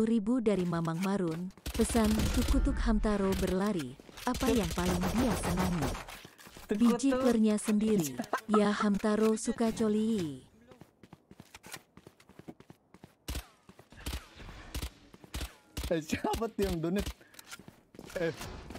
ribu dari Mamang Marun, pesan Tukutuk Hamtaro berlari, apa yang paling dia senangi. Biji pernya sendiri, ya Hamtaro suka coli. Eh, siapa tuh yang donat? Eh,